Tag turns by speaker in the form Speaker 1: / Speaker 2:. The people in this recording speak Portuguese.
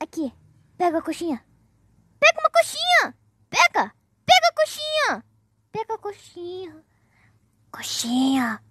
Speaker 1: Aqui, pega a coxinha. Pega uma coxinha! Pega! Pega a coxinha! Pega a coxinha. Coxinha!